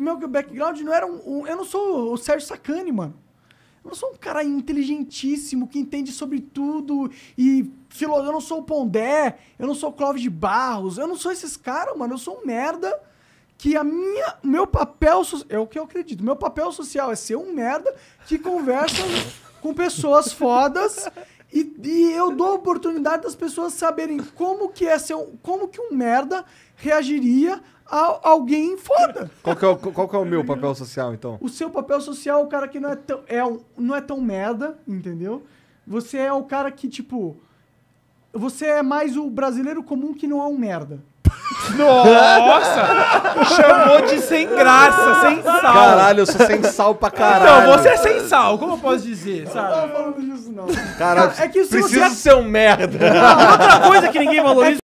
Meu background não era um, um, Eu não sou o Sérgio Sacani, mano. Eu não sou um cara inteligentíssimo que entende sobre tudo e filo, eu não sou o Pondé, eu não sou o Clóvis de Barros, eu não sou esses caras, mano. Eu sou um merda que a minha, meu papel, é o que eu acredito, meu papel social é ser um merda que conversa com pessoas fodas e, e eu dou a oportunidade das pessoas saberem como que é ser um, como que um merda reagiria a alguém foda. Qual que, é o, qual que é o meu papel social, então? O seu papel social é o cara que não é tão, é um, não é tão merda, entendeu? Você é o cara que, tipo. Você é mais o brasileiro comum que não é um merda. Nossa! Chamou de sem graça, sem sal. Caralho, eu sou sem sal pra caralho. Não, você é sem sal, como eu posso dizer, sabe? Não tô falando disso, não. Caralho, é que se preciso você... ser um merda. Outra coisa que ninguém valoriza